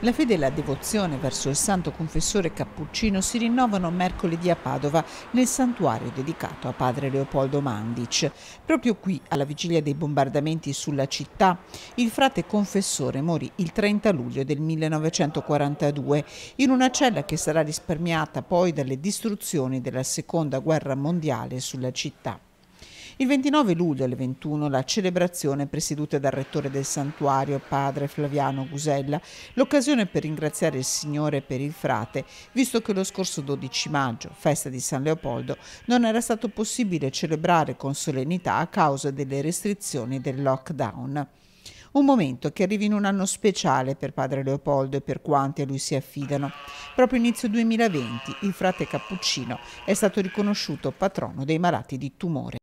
La fede e la devozione verso il santo confessore cappuccino si rinnovano mercoledì a Padova nel santuario dedicato a padre Leopoldo Mandic. Proprio qui, alla vigilia dei bombardamenti sulla città, il frate confessore morì il 30 luglio del 1942 in una cella che sarà risparmiata poi dalle distruzioni della seconda guerra mondiale sulla città. Il 29 luglio alle 21 la celebrazione presieduta dal rettore del santuario, padre Flaviano Gusella, l'occasione per ringraziare il Signore per il frate, visto che lo scorso 12 maggio, festa di San Leopoldo, non era stato possibile celebrare con solennità a causa delle restrizioni del lockdown. Un momento che arriva in un anno speciale per padre Leopoldo e per quanti a lui si affidano. Proprio inizio 2020 il frate Cappuccino è stato riconosciuto patrono dei malati di tumore.